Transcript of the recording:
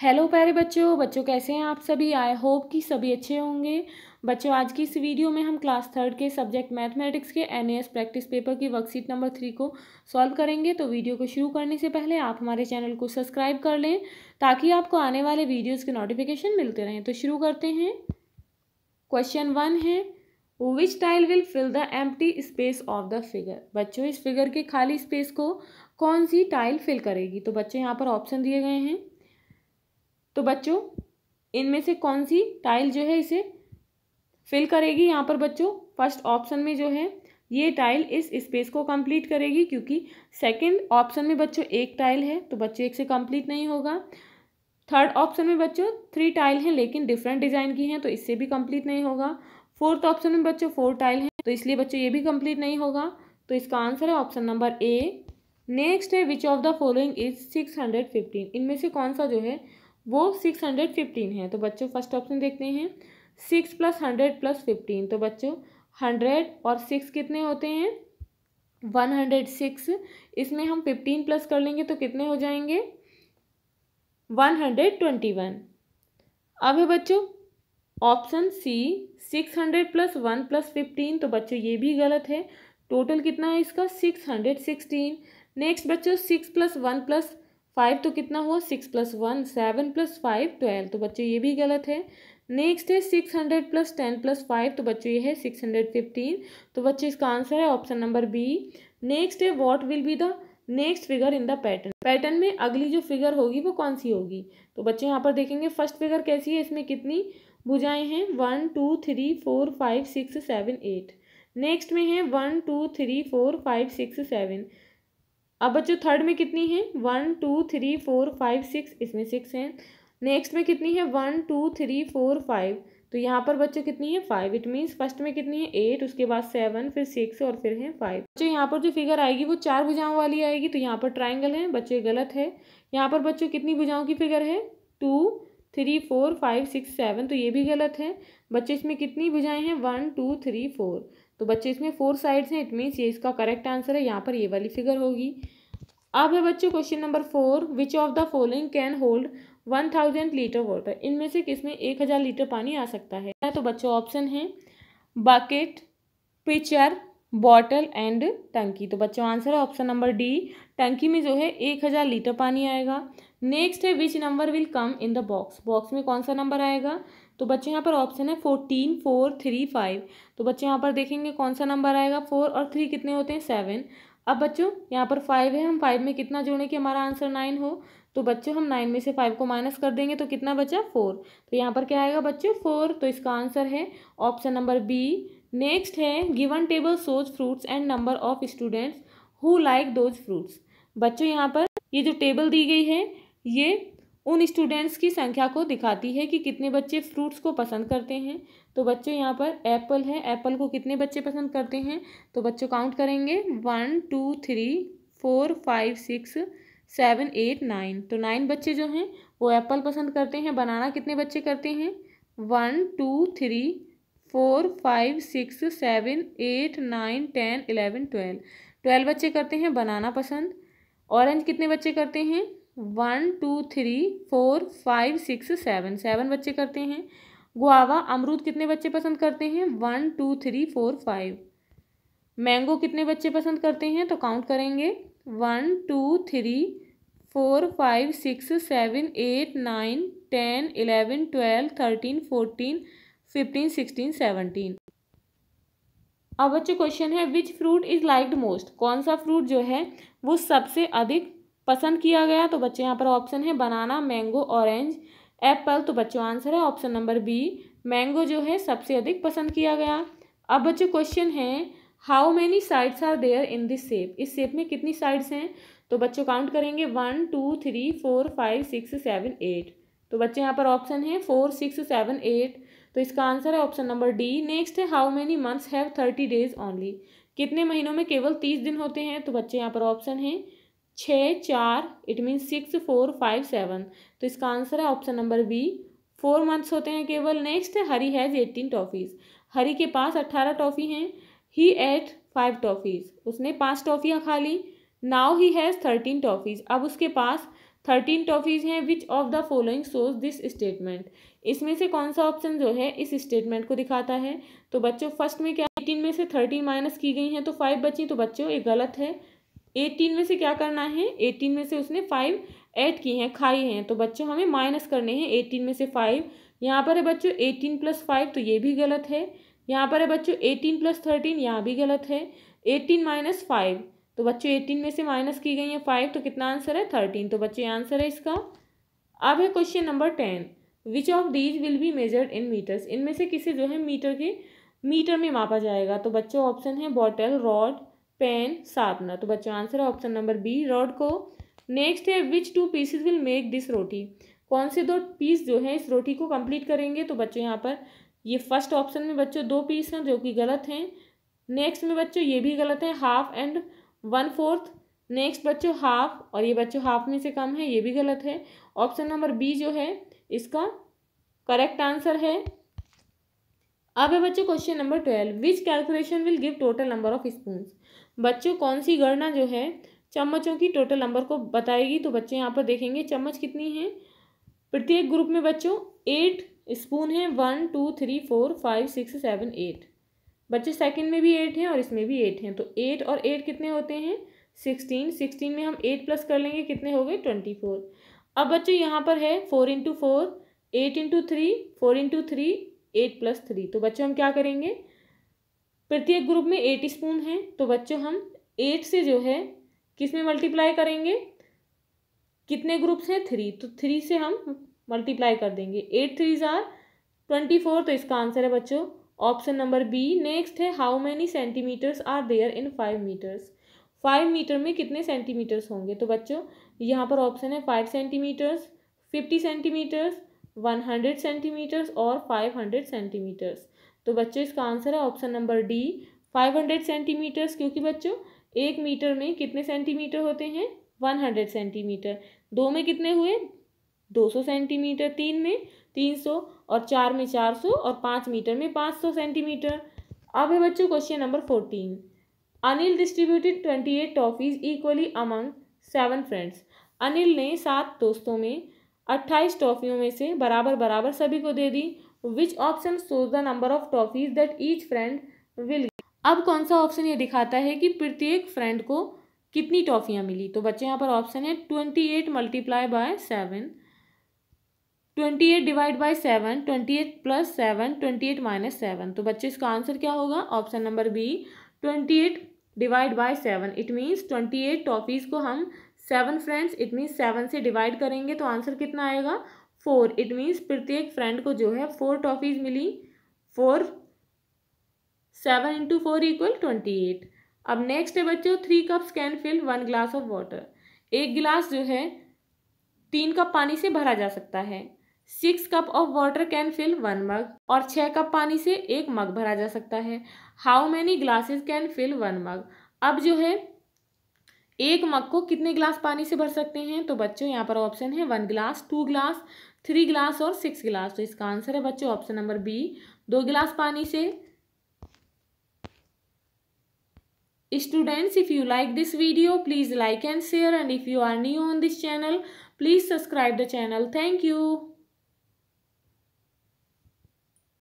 hello प्यारे बच्चों बच्चों कैसे हैं आप सभी आई होप कि सभी अच्छे होंगे बच्चों आज की इस वीडियो में हम क्लास थर्ड के सब्जेक्ट मैथमेटिक्स के एन प्रैक्टिस पेपर की वर्कशीट नंबर थ्री को सॉल्व करेंगे तो वीडियो को शुरू करने से पहले आप हमारे चैनल को सब्सक्राइब कर लें ताकि आपको आने वाले वीडियोज़ के नोटिफिकेशन मिलते रहें तो शुरू करते हैं क्वेश्चन वन है which tile will fill the empty space of the figure बच्चों इस फिगर के खाली स्पेस को कौन सी टाइल फिल करेगी तो बच्चे यहाँ पर ऑप्शन दिए गए हैं तो बच्चों इनमें से कौन सी टाइल जो है इसे फिल करेगी यहाँ पर बच्चों फर्स्ट ऑप्शन में जो है ये टाइल इस स्पेस को कंप्लीट करेगी क्योंकि सेकंड ऑप्शन में बच्चों एक टाइल है तो बच्चों एक से कंप्लीट नहीं होगा थर्ड ऑप्शन में बच्चों थ्री टाइल हैं लेकिन डिफरेंट डिज़ाइन की हैं तो इससे भी कंप्लीट नहीं होगा फोर्थ ऑप्शन में बच्चों फोर टाइल हैं तो इसलिए बच्चों ये भी कंप्लीट नहीं होगा तो इसका आंसर है ऑप्शन नंबर ए नेक्स्ट है which of the following is six hundred fifteen इनमें से कौन सा जो है वो सिक्स हंड्रेड फिफ्टीन है तो बच्चों फर्स्ट ऑप्शन देखते हैं six plus hundred plus fifteen तो बच्चों हंड्रेड और सिक्स कितने होते हैं वन हंड्रेड सिक्स इसमें हम फिफ्टीन प्लस कर लेंगे तो कितने हो जाएंगे वन हंड्रेड ट्वेंटी वन अब है बच्चों option C six hundred plus one plus fifteen तो बच्चों ये भी गलत है टोटल कितना है इसका सिक्स हंड्रेड सिक्सटीन नेक्स्ट बच्चों six plus one plus five तो कितना हुआ six plus one seven plus five twelve तो बच्चों ये भी गलत है नेक्स्ट है six hundred plus ten plus five तो बच्चों ये है सिक्स हंड्रेड फिफ्टीन तो बच्चे इसका आंसर है ऑप्शन नंबर बी नेक्स्ट है what will be the next figure in the pattern pattern में अगली जो फिगर होगी वो कौन सी होगी तो बच्चे यहाँ पर देखेंगे फर्स्ट फिगर कैसी है इसमें कितनी भुजाएं हैं one two three four five six seven eight next में है one two three four five six seven अब बच्चों थर्ड में कितनी है one two three four five six इसमें सिक्स हैं नेक्स्ट में कितनी है one two three four five तो यहाँ पर बच्चों कितनी है फाइव इट मीन्स फर्स्ट में कितनी है एट उसके बाद सेवन फिर सिक्स और फिर है फाइव बच्चों यहाँ पर जो फिगर आएगी वो चार भुजाओं वाली आएगी तो यहाँ पर ट्राइंगल है बच्चों गलत है यहाँ पर बच्चों कितनी भुजाओं की फिगर है two three four five six seven तो ये भी गलत है बच्चे इसमें कितनी भुजाएं हैं वन टू थ्री फोर तो बच्चे इसमें फोर साइड्स हैं इट मीन्स ये इसका करेक्ट आंसर है यहाँ पर ये वाली फिगर होगी अब है बच्चों question number four which of the following can hold one thousand litre water इनमें से किसमें एक हज़ार लीटर पानी आ सकता है तो बच्चों ऑप्शन है बकेट पिचर बॉटल एंड टंकी तो बच्चों आंसर है ऑप्शन नंबर डी टंकी में जो है एक हज़ार लीटर पानी आएगा नेक्स्ट है which number will come in the box box में कौन सा नंबर आएगा तो बच्चे यहाँ पर ऑप्शन है फोर्टीन फोर थ्री फाइव तो बच्चे यहाँ पर देखेंगे कौन सा नंबर आएगा फोर और थ्री कितने होते हैं सेवन अब बच्चों यहाँ पर फाइव है हम फाइव में कितना जोड़ें कि हमारा आंसर नाइन हो तो बच्चों हम नाइन में से फाइव को माइनस कर देंगे तो कितना बचा फोर तो यहाँ पर क्या आएगा बच्चों फोर तो इसका आंसर है ऑप्शन नंबर बी नेक्स्ट है given table shows fruits and number of students who like those fruits बच्चों यहाँ पर ये जो टेबल दी गई है ये उन स्टूडेंट्स की संख्या को दिखाती है कि कितने बच्चे फ्रूट्स को पसंद करते हैं तो बच्चों यहाँ पर एप्पल है एप्पल को कितने बच्चे पसंद करते हैं तो बच्चों काउंट करेंगे one two three four five six seven eight nine तो नाइन बच्चे जो हैं वो एप्पल पसंद करते हैं बनाना कितने बच्चे करते हैं one two three four five six seven eight nine ten eleven twelve twelve बच्चे करते हैं बनाना पसंद ऑरेंज कितने बच्चे करते हैं one two three four five six seven seven बच्चे करते हैं गुआवा अमरूद कितने बच्चे पसंद करते हैं one two three four five mango कितने बच्चे पसंद करते हैं तो काउंट करेंगे one two three four five six seven eight nine ten eleven twelve thirteen fourteen fifteen sixteen seventeen अब बच्चे क्वेश्चन है which fruit is liked most कौन सा फ्रूट जो है वो सबसे अधिक पसंद किया गया तो बच्चे यहाँ पर ऑप्शन है बनाना मैंगो ऑरेंज एप्पल तो बच्चों आंसर है ऑप्शन नंबर बी मैंगो जो है सबसे अधिक पसंद किया गया अब बच्चों क्वेश्चन है how many sides are there in this shape इस सेप में कितनी साइड्स हैं तो बच्चों काउंट करेंगे one two three four five six seven eight तो बच्चे यहाँ पर ऑप्शन है फोर सिक्स सेवन एट तो इसका आंसर है ऑप्शन नंबर डी नेक्स्ट है how many months have thirty days only कितने महीनों में केवल तीस दिन होते हैं तो बच्चे यहाँ पर ऑप्शन है छः चार it mean six four five seven तो इसका आंसर है option number B four months होते हैं केवल next Hari has eighteen toffees Hari के पास अट्ठारह टॉफ़ी हैं ही एट फाइव टॉफ़ीज़ उसने पाँच टॉफ़ियाँ खा ली now he has thirteen toffees अब उसके पास थर्टीन टॉफ़ीज़ हैं which of the following shows this statement इसमें से कौन सा ऑप्शन जो है इस स्टेटमेंट को दिखाता है तो बच्चों फर्स्ट में क्या एटीन में से थर्टीन माइनस की गई हैं तो फाइव बची तो बच्चों ये गलत है एटीन में से क्या करना है एटीन में से उसने फाइव ऐड की हैं खाई हैं तो बच्चों हमें माइनस करने हैं एटीन में से फाइव यहाँ पर है बच्चों एटीन प्लस फाइव तो ये भी गलत है यहाँ पर है बच्चों एटीन प्लस थर्टीन यहाँ भी गलत है एटीन माइनस फाइव तो बच्चों एटीन में से माइनस की गई है फाइव तो कितना आंसर है थर्टीन तो बच्चे आंसर है इसका अब है question number ten which of these will be measured in metres इनमें से किसे जो है मीटर के मीटर में मापा जाएगा तो बच्चों ऑप्शन है बॉटल रॉड पेन सापना तो बच्चों आंसर है ऑप्शन नंबर बी रॉड को नेक्स्ट है which two pieces will make this roti कौन से दो पीस जो है इस रोटी को कंप्लीट करेंगे तो बच्चों यहाँ पर ये फर्स्ट ऑप्शन में बच्चों दो पीस हैं जो कि गलत हैं नेक्स्ट में बच्चों ये भी गलत है half and one fourth next बच्चों हाफ और ये बच्चों हाफ में से कम है ये भी गलत है ऑप्शन नंबर बी जो है इसका करेक्ट आंसर है अब है बच्चों question number twelve which calculation will give total number of spoon बच्चों कौन सी गणना जो है चम्मचों की टोटल नंबर को बताएगी तो बच्चे यहाँ पर देखेंगे चम्मच कितनी है प्रत्येक ग्रुप में बच्चों एट स्पून है one two three four five six seven eight बच्चे सेकंड में भी एट हैं और इसमें भी एट हैं तो एट और एट कितने होते हैं सिक्सटीन सिक्सटीन में हम एट प्लस कर लेंगे कितने हो गए ट्वेंटी फोर अब बच्चों यहाँ पर है four into four eight into three four into three eight plus three तो बच्चों हम क्या करेंगे प्रत्येक ग्रुप में एट स्पून हैं तो बच्चों हम एट से जो है किस में मल्टीप्लाई करेंगे कितने ग्रुप्स हैं थ्री तो थ्री से हम मल्टीप्लाई कर देंगे एट थ्री ज़ार ट्वेंटी फोर तो इसका आंसर है बच्चों ऑप्शन नंबर बी नेक्स्ट है how many centimetres are there in five metres five metre में कितने सेंटीमीटर्स होंगे तो बच्चों यहाँ पर ऑप्शन है five centimetres fifty centimetres one hundred centimetres और फाइव हंड्रेड सेंटीमीटर्स तो बच्चों इसका आंसर है option number D five hundred centimetres क्योंकि बच्चों एक मीटर में कितने सेंटीमीटर होते हैं वन हंड्रेड सेंटीमीटर दो में कितने हुए दो सौ सेंटीमीटर तीन में तीन सौ और चार में चार सौ और पाँच मीटर में पाँच सौ सेंटीमीटर अब है बच्चों question number fourteen Anil distributed twenty eight toffees equally among seven friends Anil ने सात दोस्तों में अट्ठाईस टॉफियों में से बराबर बराबर सभी को दे दी which option shows the number of toffees that each friend will अब कौन सा ऑप्शन ये दिखाता है कि प्रत्येक फ्रेंड को कितनी टॉफियाँ मिली तो बच्चे यहाँ पर ऑप्शन है twenty eight multiply by seven twenty eight divide by seven twenty eight plus seven twenty eight minus seven तो बच्चे इसका आंसर क्या होगा option number B twenty eight divide by seven it means twenty eight toffees को हम seven friends it means seven से divide करेंगे तो आंसर कितना आएगा फोर इट मीन्स प्रत्येक फ्रेंड को जो है फोर टॉफ़ीज़ मिली four seven into four equal twenty eight अब नेक्स्ट है बच्चों three cups can fill one glass of water एक गिलास जो है तीन कप पानी से भरा जा सकता है six cup of water can fill one mug और छः कप पानी से एक मग भरा जा सकता है how many glasses can fill one mug अब जो है एक मग को कितने ग्लास पानी से भर सकते हैं तो बच्चों यहाँ पर ऑप्शन है one glass two glass three glass और सिक्स ग्लास तो इसका आंसर है बच्चों ऑप्शन नंबर बी दो गिलास पानी से students if you like this video please like and share and if you are new on this channel please subscribe the channel thank you